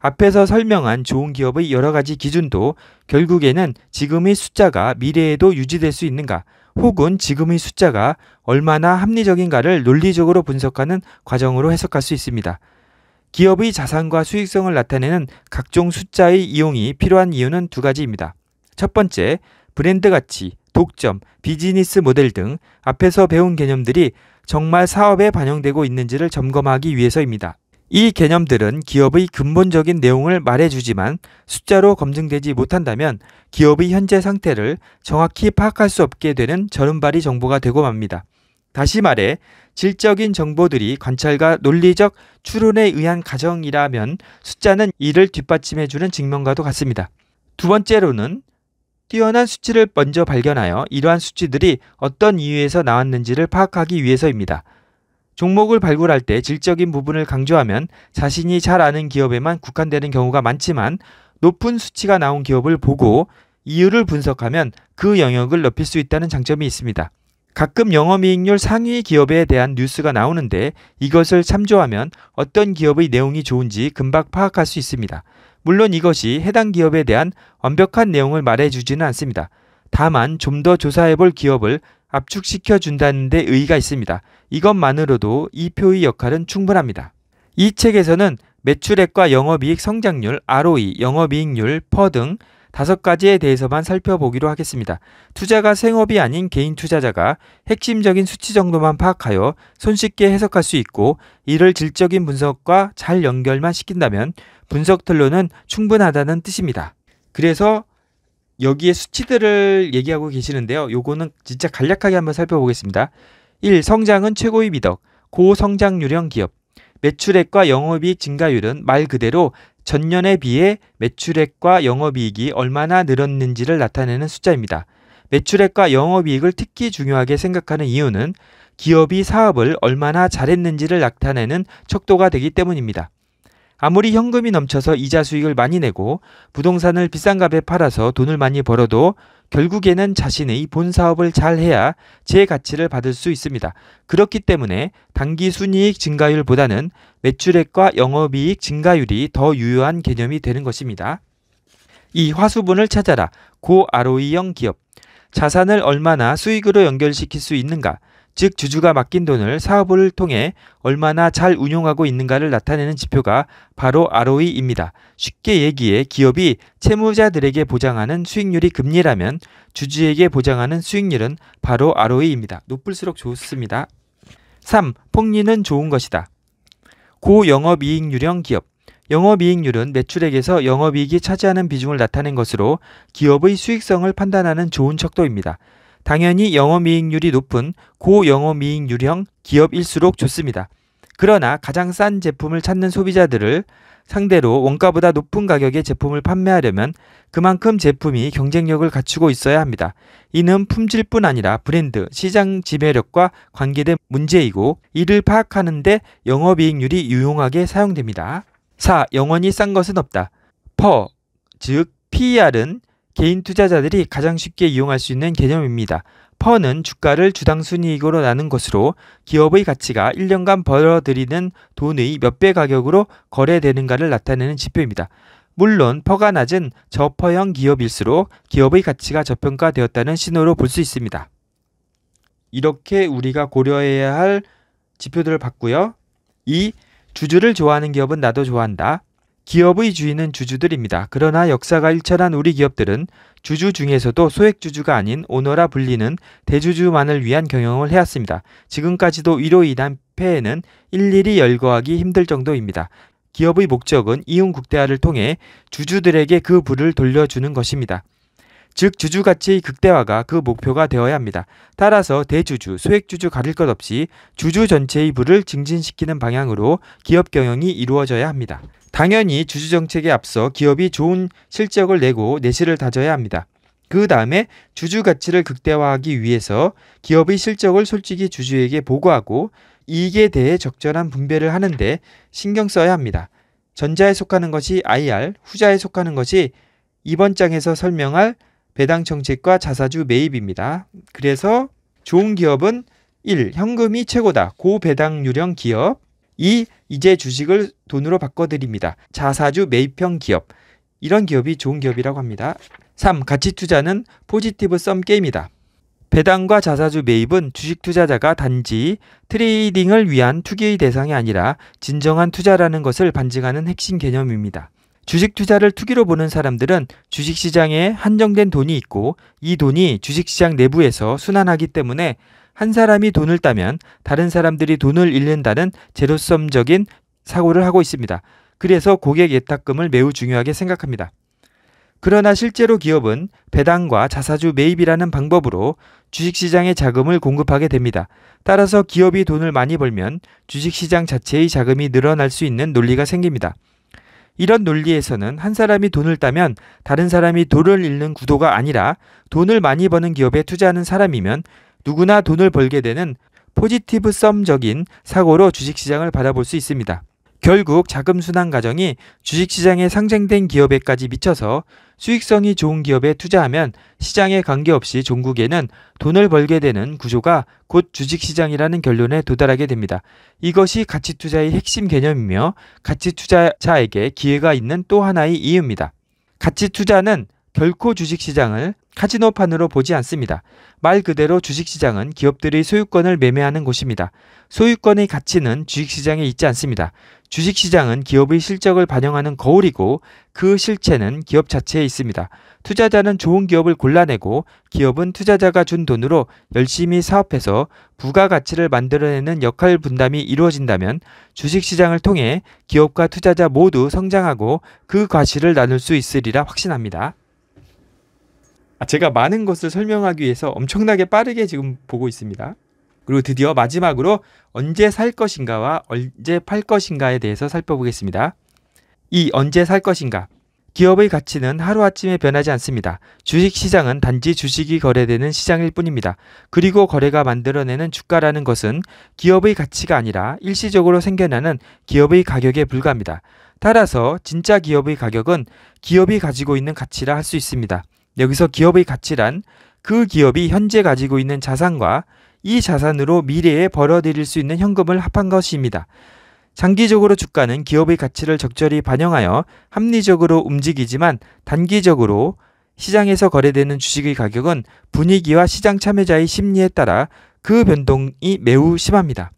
앞에서 설명한 좋은 기업의 여러 가지 기준도 결국에는 지금의 숫자가 미래에도 유지될 수 있는가 혹은 지금의 숫자가 얼마나 합리적인가를 논리적으로 분석하는 과정으로 해석할 수 있습니다. 기업의 자산과 수익성을 나타내는 각종 숫자의 이용이 필요한 이유는 두 가지입니다. 첫 번째, 브랜드 가치, 독점, 비즈니스 모델 등 앞에서 배운 개념들이 정말 사업에 반영되고 있는지를 점검하기 위해서입니다. 이 개념들은 기업의 근본적인 내용을 말해주지만 숫자로 검증되지 못한다면 기업의 현재 상태를 정확히 파악할 수 없게 되는 저른발이 정보가 되고 맙니다. 다시 말해 질적인 정보들이 관찰과 논리적 추론에 의한 가정이라면 숫자는 이를 뒷받침해주는 증명과도 같습니다. 두 번째로는 뛰어난 수치를 먼저 발견하여 이러한 수치들이 어떤 이유에서 나왔는지를 파악하기 위해서입니다. 종목을 발굴할 때 질적인 부분을 강조하면 자신이 잘 아는 기업에만 국한되는 경우가 많지만 높은 수치가 나온 기업을 보고 이유를 분석하면 그 영역을 넓힐 수 있다는 장점이 있습니다. 가끔 영업이익률 상위 기업에 대한 뉴스가 나오는데 이것을 참조하면 어떤 기업의 내용이 좋은지 금방 파악할 수 있습니다. 물론 이것이 해당 기업에 대한 완벽한 내용을 말해주지는 않습니다. 다만 좀 더 조사해 볼 기업을 압축시켜 준다는 데 의의가 있습니다. 이것만으로도 이 표의 역할은 충분합니다. 이 책에서는 매출액과 영업이익 성장률, ROE, 영업이익률, 퍼등 다섯 가지에 대해서만 살펴보기로 하겠습니다. 투자가 생업이 아닌 개인 투자자가 핵심적인 수치 정도만 파악하여 손쉽게 해석할 수 있고 이를 질적인 분석과 잘 연결만 시킨다면 분석 틀로는 충분하다는 뜻입니다. 그래서 여기에 수치들을 얘기하고 계시는데요. 요거는 진짜 간략하게 한번 살펴보겠습니다. 1. 성장은 최고의 미덕, 고성장유령 기업. 매출액과 영업이익 증가율은 말 그대로 전년에 비해 매출액과 영업이익이 얼마나 늘었는지를 나타내는 숫자입니다. 매출액과 영업이익을 특히 중요하게 생각하는 이유는 기업이 사업을 얼마나 잘했는지를 나타내는 척도가 되기 때문입니다. 아무리 현금이 넘쳐서 이자 수익을 많이 내고 부동산을 비싼 값에 팔아서 돈을 많이 벌어도 결국에는 자신의 본 사업을 잘 해야 제 가치를 받을 수 있습니다. 그렇기 때문에 단기 순이익 증가율보다는 매출액과 영업이익 증가율이 더 유효한 개념이 되는 것입니다. 이 화수분을 찾아라. 고 ROE형 기업. 자산을 얼마나 수익으로 연결시킬 수 있는가? 즉 주주가 맡긴 돈을 사업을 통해 얼마나 잘 운용하고 있는가를 나타내는 지표가 바로 ROE입니다. 쉽게 얘기해 기업이 채무자들에게 보장하는 수익률이 금리라면 주주에게 보장하는 수익률은 바로 ROE입니다. 높을수록 좋습니다. 3. 폭리는 좋은 것이다. 고영업이익 유령 기업 영업이익률은 매출액에서 영업이익이 차지하는 비중을 나타낸 것으로 기업의 수익성을 판단하는 좋은 척도입니다. 당연히 영업이익률이 높은 고영업이익률형 기업일수록 좋습니다. 그러나 가장 싼 제품을 찾는 소비자들을 상대로 원가보다 높은 가격의 제품을 판매하려면 그만큼 제품이 경쟁력을 갖추고 있어야 합니다. 이는 품질뿐 아니라 브랜드, 시장 지배력과 관계된 문제이고 이를 파악하는데 영업이익률이 유용하게 사용됩니다. 4. 영원히 싼 것은 없다. 퍼, 즉 PER은 개인 투자자들이 가장 쉽게 이용할 수 있는 개념입니다. 퍼는 주가를 주당 순이익으로 나눈 것으로 기업의 가치가 1년간 벌어들이는 돈의 몇 배 가격으로 거래되는가를 나타내는 지표입니다. 물론 퍼가 낮은 저퍼형 기업일수록 기업의 가치가 저평가되었다는 신호로 볼 수 있습니다. 이렇게 우리가 고려해야 할 지표들을 봤고요. 이 주주를 좋아하는 기업은 나도 좋아한다. 기업의 주인은 주주들입니다. 그러나 역사가 일철한 우리 기업들은 주주 중에서도 소액주주가 아닌 오너라 불리는 대주주만을 위한 경영을 해왔습니다. 지금까지도 위로 인한 폐해는 일일이 열거하기 힘들 정도입니다. 기업의 목적은 이윤 국대화를 통해 주주들에게 그 부를 돌려주는 것입니다. 즉 주주 가치의 극대화가 그 목표가 되어야 합니다. 따라서 대주주, 소액주주 가릴 것 없이 주주 전체의 부를 증진시키는 방향으로 기업 경영이 이루어져야 합니다. 당연히 주주 정책에 앞서 기업이 좋은 실적을 내고 내실을 다져야 합니다. 그 다음에 주주 가치를 극대화하기 위해서 기업의 실적을 솔직히 주주에게 보고하고 이익에 대해 적절한 분배를 하는데 신경 써야 합니다. 전자에 속하는 것이 IR, 후자에 속하는 것이 이번 장에서 설명할 배당 정책과 자사주 매입입니다. 그래서 좋은 기업은 1. 현금이 최고다. 고배당 유령 기업 이 이제 주식을 돈으로 바꿔드립니다. 자사주 매입형 기업. 이런 기업이 좋은 기업이라고 합니다. 3. 가치 투자는 포지티브 썸 게임이다. 배당과 자사주 매입은 주식 투자자가 단지 트레이딩을 위한 투기의 대상이 아니라 진정한 투자라는 것을 반증하는 핵심 개념입니다. 주식 투자를 투기로 보는 사람들은 주식 시장에 한정된 돈이 있고 이 돈이 주식 시장 내부에서 순환하기 때문에 한 사람이 돈을 따면 다른 사람들이 돈을 잃는다는 제로섬적인 사고를 하고 있습니다. 그래서 고객 예탁금을 매우 중요하게 생각합니다. 그러나 실제로 기업은 배당과 자사주 매입이라는 방법으로 주식시장에 자금을 공급하게 됩니다. 따라서 기업이 돈을 많이 벌면 주식시장 자체의 자금이 늘어날 수 있는 논리가 생깁니다. 이런 논리에서는 한 사람이 돈을 따면 다른 사람이 돈을 잃는 구도가 아니라 돈을 많이 버는 기업에 투자하는 사람이면 누구나 돈을 벌게 되는 포지티브 썸적인 사고로 주식시장을 바라볼 수 있습니다. 결국 자금 순환 과정이 주식시장에 상장된 기업에까지 미쳐서 수익성이 좋은 기업에 투자하면 시장에 관계없이 종국에는 돈을 벌게 되는 구조가 곧 주식시장이라는 결론에 도달하게 됩니다. 이것이 가치투자의 핵심 개념이며 가치투자자에게 기회가 있는 또 하나의 이유입니다. 가치투자는 결코 주식시장을 카지노판으로 보지 않습니다. 말 그대로 주식시장은 기업들이 소유권을 매매하는 곳입니다. 소유권의 가치는 주식시장에 있지 않습니다. 주식시장은 기업의 실적을 반영하는 거울이고 그 실체는 기업 자체에 있습니다. 투자자는 좋은 기업을 골라내고 기업은 투자자가 준 돈으로 열심히 사업해서 부가가치를 만들어내는 역할 분담이 이루어진다면 주식시장을 통해 기업과 투자자 모두 성장하고 그 과실을 나눌 수 있으리라 확신합니다. 아, 제가 많은 것을 설명하기 위해서 엄청나게 빠르게 지금 보고 있습니다. 그리고 드디어 마지막으로 언제 살 것인가와 언제 팔 것인가에 대해서 살펴보겠습니다. 이 언제 살 것인가? 기업의 가치는 하루아침에 변하지 않습니다. 주식 시장은 단지 주식이 거래되는 시장일 뿐입니다. 그리고 거래가 만들어내는 주가라는 것은 기업의 가치가 아니라 일시적으로 생겨나는 기업의 가격에 불과합니다. 따라서 진짜 기업의 가격은 기업이 가지고 있는 가치라 할 수 있습니다. 여기서 기업의 가치란 그 기업이 현재 가지고 있는 자산과 이 자산으로 미래에 벌어들일 수 있는 현금을 합한 것입니다. 장기적으로 주가는 기업의 가치를 적절히 반영하여 합리적으로 움직이지만 단기적으로 시장에서 거래되는 주식의 가격은 분위기와 시장 참여자의 심리에 따라 그 변동이 매우 심합니다.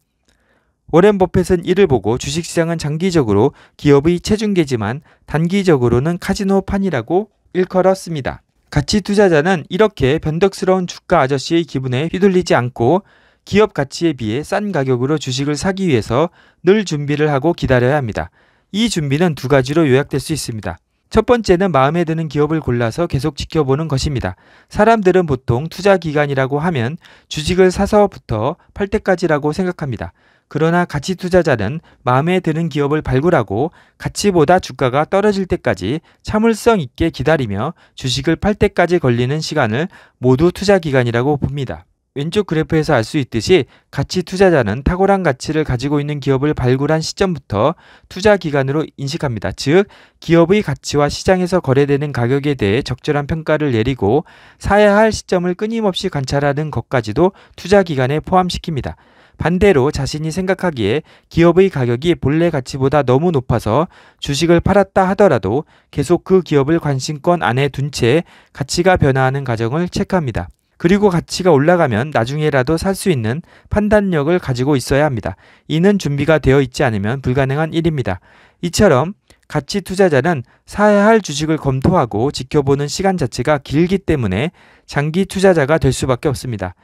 워렌 버펫은 이를 보고 주식시장은 장기적으로 기업의 체중계지만 단기적으로는 카지노판이라고 일컬었습니다. 가치 투자자는 이렇게 변덕스러운 주가 아저씨의 기분에 휘둘리지 않고 기업 가치에 비해 싼 가격으로 주식을 사기 위해서 늘 준비를 하고 기다려야 합니다. 이 준비는 두 가지로 요약될 수 있습니다. 첫 번째는 마음에 드는 기업을 골라서 계속 지켜보는 것입니다. 사람들은 보통 투자 기간이라고 하면 주식을 사서부터 팔 때까지라고 생각합니다. 그러나 가치 투자자는 마음에 드는 기업을 발굴하고 가치보다 주가가 떨어질 때까지 참을성 있게 기다리며 주식을 팔 때까지 걸리는 시간을 모두 투자 기간이라고 봅니다. 왼쪽 그래프에서 알 수 있듯이 가치 투자자는 탁월한 가치를 가지고 있는 기업을 발굴한 시점부터 투자 기간으로 인식합니다. 즉, 기업의 가치와 시장에서 거래되는 가격에 대해 적절한 평가를 내리고 사야 할 시점을 끊임없이 관찰하는 것까지도 투자 기간에 포함시킵니다. 반대로 자신이 생각하기에 기업의 가격이 본래 가치보다 너무 높아서 주식을 팔았다 하더라도 계속 그 기업을 관심권 안에 둔 채 가치가 변화하는 과정을 체크합니다. 그리고 가치가 올라가면 나중에라도 살 수 있는 판단력을 가지고 있어야 합니다. 이는 준비가 되어 있지 않으면 불가능한 일입니다. 이처럼 가치 투자자는 사야 할 주식을 검토하고 지켜보는 시간 자체가 길기 때문에 장기 투자자가 될 수밖에 없습니다.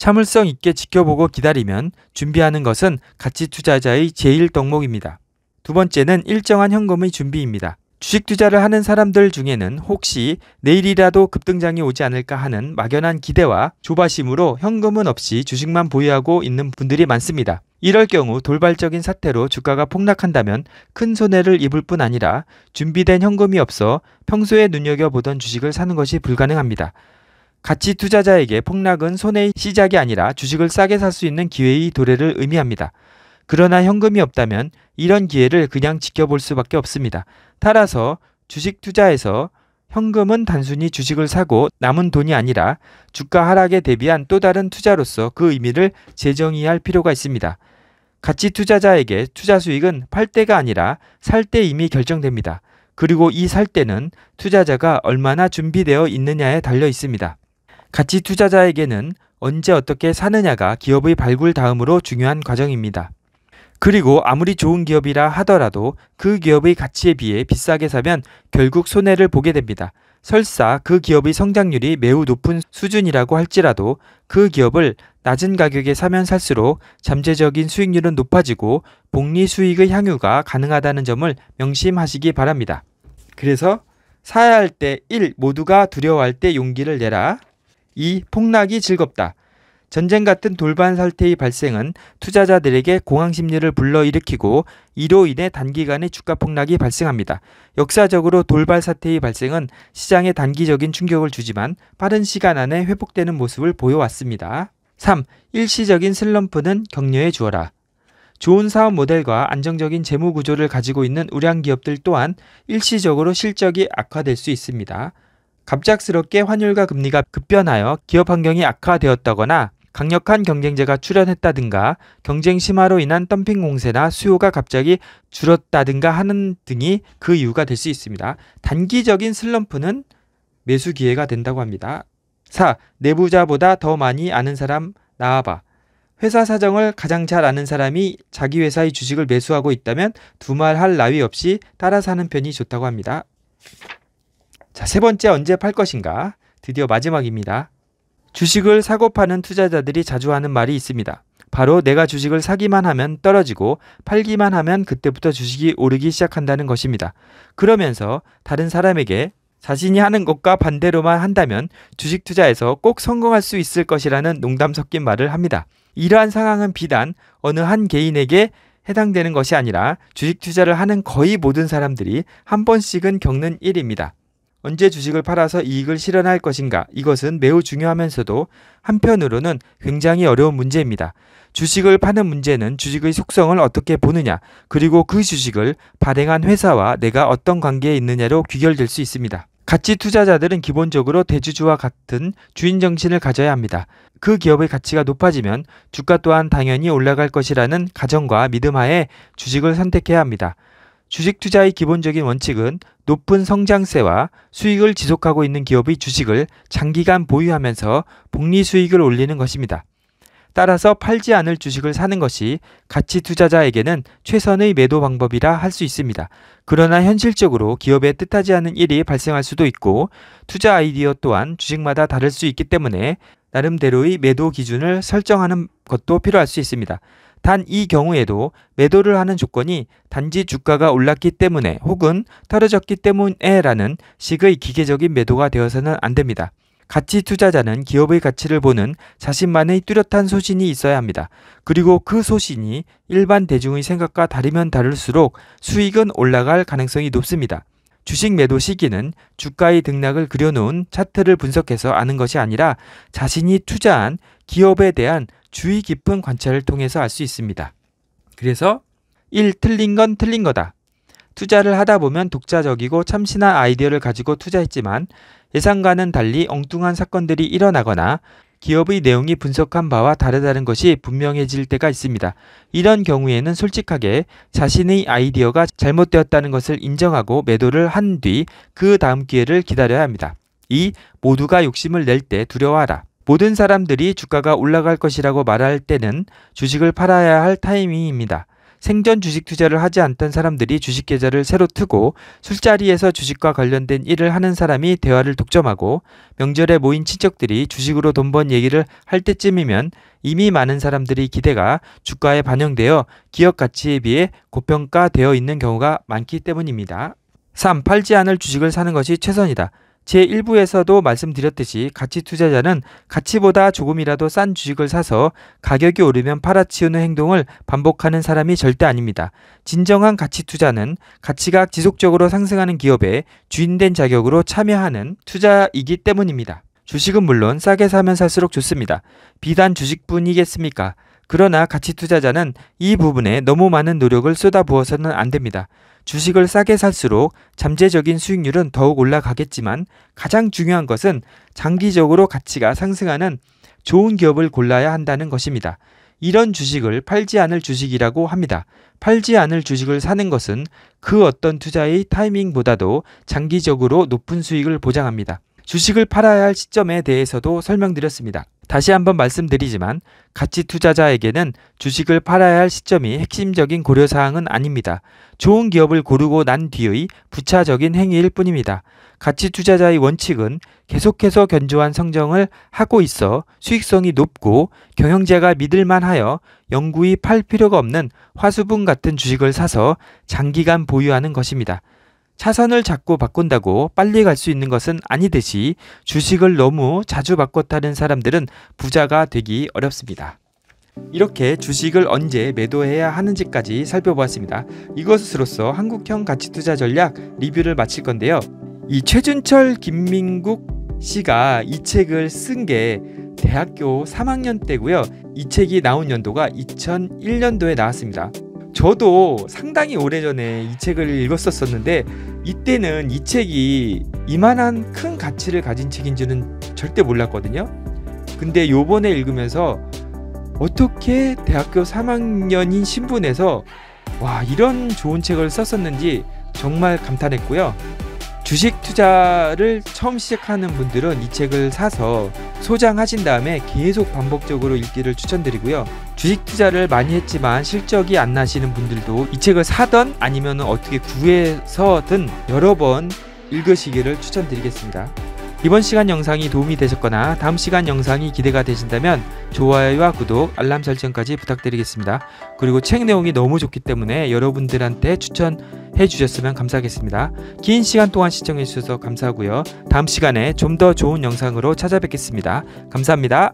참을성 있게 지켜보고 기다리면 준비하는 것은 가치 투자자의 제일 덕목입니다. 두 번째는 일정한 현금의 준비입니다. 주식 투자를 하는 사람들 중에는 혹시 내일이라도 급등장이 오지 않을까 하는 막연한 기대와 조바심으로 현금은 없이 주식만 보유하고 있는 분들이 많습니다. 이럴 경우 돌발적인 사태로 주가가 폭락한다면 큰 손해를 입을 뿐 아니라 준비된 현금이 없어 평소에 눈여겨보던 주식을 사는 것이 불가능합니다. 가치 투자자에게 폭락은 손해의 시작이 아니라 주식을 싸게 살 수 있는 기회의 도래를 의미합니다. 그러나 현금이 없다면 이런 기회를 그냥 지켜볼 수밖에 없습니다. 따라서 주식 투자에서 현금은 단순히 주식을 사고 남은 돈이 아니라 주가 하락에 대비한 또 다른 투자로서 그 의미를 재정의할 필요가 있습니다. 가치 투자자에게 투자 수익은 팔 때가 아니라 살 때 이미 결정됩니다. 그리고 이 살 때는 투자자가 얼마나 준비되어 있느냐에 달려 있습니다. 가치 투자자에게는 언제 어떻게 사느냐가 기업의 발굴 다음으로 중요한 과정입니다. 그리고 아무리 좋은 기업이라 하더라도 그 기업의 가치에 비해 비싸게 사면 결국 손해를 보게 됩니다. 설사 그 기업의 성장률이 매우 높은 수준이라고 할지라도 그 기업을 낮은 가격에 사면 살수록 잠재적인 수익률은 높아지고 복리 수익의 향유가 가능하다는 점을 명심하시기 바랍니다. 그래서 사야 할 때 1. 모두가 두려워할 때 용기를 내라. 이 폭락이 즐겁다. 전쟁 같은 돌발 사태의 발생은 투자자들에게 공황 심리를 불러일으키고 이로 인해 단기간에 주가 폭락이 발생합니다. 역사적으로 돌발 사태의 발생은 시장에 단기적인 충격을 주지만 빠른 시간 안에 회복되는 모습을 보여왔습니다. 3. 일시적인 슬럼프는 격려해 주어라. 좋은 사업 모델과 안정적인 재무 구조를 가지고 있는 우량 기업들 또한 일시적으로 실적이 악화될 수 있습니다. 갑작스럽게 환율과 금리가 급변하여 기업 환경이 악화되었다거나 강력한 경쟁자가 출현했다든가 경쟁 심화로 인한 덤핑 공세나 수요가 갑자기 줄었다든가 하는 등이 그 이유가 될 수 있습니다. 단기적인 슬럼프는 매수 기회가 된다고 합니다. 4. 내부자보다 더 많이 아는 사람 나와봐. 회사 사정을 가장 잘 아는 사람이 자기 회사의 주식을 매수하고 있다면 두말할 나위 없이 따라 사는 편이 좋다고 합니다. 자, 세 번째 언제 팔 것인가? 드디어 마지막입니다. 주식을 사고 파는 투자자들이 자주 하는 말이 있습니다. 바로 내가 주식을 사기만 하면 떨어지고 팔기만 하면 그때부터 주식이 오르기 시작한다는 것입니다. 그러면서 다른 사람에게 자신이 하는 것과 반대로만 한다면 주식 투자에서 꼭 성공할 수 있을 것이라는 농담 섞인 말을 합니다. 이러한 상황은 비단 어느 한 개인에게 해당되는 것이 아니라 주식 투자를 하는 거의 모든 사람들이 한 번씩은 겪는 일입니다. 언제 주식을 팔아서 이익을 실현할 것인가? 이것은 매우 중요하면서도 한편으로는 굉장히 어려운 문제입니다. 주식을 파는 문제는 주식의 속성을 어떻게 보느냐, 그리고 그 주식을 발행한 회사와 내가 어떤 관계에 있느냐로 귀결될 수 있습니다. 가치 투자자들은 기본적으로 대주주와 같은 주인 정신을 가져야 합니다. 그 기업의 가치가 높아지면 주가 또한 당연히 올라갈 것이라는 가정과 믿음 하에 주식을 선택해야 합니다. 주식 투자의 기본적인 원칙은 높은 성장세와 수익을 지속하고 있는 기업의 주식을 장기간 보유하면서 복리 수익을 올리는 것입니다. 따라서 팔지 않을 주식을 사는 것이 가치 투자자에게는 최선의 매도 방법이라 할 수 있습니다. 그러나 현실적으로 기업에 뜻하지 않은 일이 발생할 수도 있고 투자 아이디어 또한 주식마다 다를 수 있기 때문에 나름대로의 매도 기준을 설정하는 것도 필요할 수 있습니다. 단이 경우에도 매도를 하는 조건이 단지 주가가 올랐기 때문에 혹은 떨어졌기 때문에 라는 식의 기계적인 매도가 되어서는 안 됩니다. 가치 투자자는 기업의 가치를 보는 자신만의 뚜렷한 소신이 있어야 합니다. 그리고 그 소신이 일반 대중의 생각과 다르면 다를수록 수익은 올라갈 가능성이 높습니다. 주식 매도 시기는 주가의 등락을 그려놓은 차트를 분석해서 아는 것이 아니라 자신이 투자한 기업에 대한 주의 깊은 관찰을 통해서 알 수 있습니다. 그래서 1. 틀린 건 틀린 거다. 투자를 하다 보면 독자적이고 참신한 아이디어를 가지고 투자했지만 예상과는 달리 엉뚱한 사건들이 일어나거나 기업의 내용이 분석한 바와 다르다는 것이 분명해질 때가 있습니다. 이런 경우에는 솔직하게 자신의 아이디어가 잘못되었다는 것을 인정하고 매도를 한 뒤 그 다음 기회를 기다려야 합니다. 2. 모두가 욕심을 낼 때 두려워하라. 모든 사람들이 주가가 올라갈 것이라고 말할 때는 주식을 팔아야 할 타이밍입니다. 생전 주식 투자를 하지 않던 사람들이 주식 계좌를 새로 트고 술자리에서 주식과 관련된 일을 하는 사람이 대화를 독점하고 명절에 모인 친척들이 주식으로 돈 번 얘기를 할 때쯤이면 이미 많은 사람들이 기대가 주가에 반영되어 기업 가치에 비해 고평가되어 있는 경우가 많기 때문입니다. 3. 팔지 않을 주식을 사는 것이 최선이다. 제1부에서도 말씀드렸듯이 가치 투자자는 가치보다 조금이라도 싼 주식을 사서 가격이 오르면 팔아치우는 행동을 반복하는 사람이 절대 아닙니다. 진정한 가치 투자는 가치가 지속적으로 상승하는 기업에 주인된 자격으로 참여하는 투자이기 때문입니다. 주식은 물론 싸게 사면 살수록 좋습니다. 비단 주식뿐이겠습니까? 그러나 가치 투자자는 이 부분에 너무 많은 노력을 쏟아부어서는 안 됩니다. 주식을 싸게 살수록 잠재적인 수익률은 더욱 올라가겠지만 가장 중요한 것은 장기적으로 가치가 상승하는 좋은 기업을 골라야 한다는 것입니다. 이런 주식을 팔지 않을 주식이라고 합니다. 팔지 않을 주식을 사는 것은 그 어떤 투자의 타이밍보다도 장기적으로 높은 수익을 보장합니다. 주식을 팔아야 할 시점에 대해서도 설명드렸습니다. 다시 한번 말씀드리지만 가치 투자자에게는 주식을 팔아야 할 시점이 핵심적인 고려사항은 아닙니다. 좋은 기업을 고르고 난 뒤의 부차적인 행위일 뿐입니다. 가치 투자자의 원칙은 계속해서 견조한 성정을 하고 있어 수익성이 높고 경영자가 믿을만하여 영구히 팔 필요가 없는 화수분 같은 주식을 사서 장기간 보유하는 것입니다. 차선을 자꾸 바꾼다고 빨리 갈 수 있는 것은 아니듯이 주식을 너무 자주 바꿔타는 사람들은 부자가 되기 어렵습니다. 이렇게 주식을 언제 매도해야 하는지까지 살펴보았습니다. 이것으로써 한국형 가치투자 전략 리뷰를 마칠 건데요. 이 최준철 김민국 씨가 이 책을 쓴 게 대학교 3학년 때고요. 이 책이 나온 연도가 2001년도에 나왔습니다. 저도 상당히 오래전에 이 책을 읽었었었는데 이때는 이 책이 이만한 큰 가치를 가진 책인 지는 절대 몰랐거든요. 근데 요번에 읽으면서 어떻게 대학교 3학년인 신분에서 와 이런 좋은 책을 썼었는지 정말 감탄했고요. 주식 투자를 처음 시작하는 분들은 이 책을 사서 소장하신 다음에 계속 반복적으로 읽기를 추천드리고요. 주식 투자를 많이 했지만 실적이 안 나시는 분들도 이 책을 사던 아니면 어떻게 구해서든 여러 번 읽으시기를 추천드리겠습니다. 이번 시간 영상이 도움이 되셨거나 다음 시간 영상이 기대가 되신다면 좋아요와 구독, 알람 설정까지 부탁드리겠습니다. 그리고 책 내용이 너무 좋기 때문에 여러분들한테 추천해 주셨으면 감사하겠습니다. 긴 시간 동안 시청해 주셔서 감사하고요. 다음 시간에 좀 더 좋은 영상으로 찾아뵙겠습니다. 감사합니다.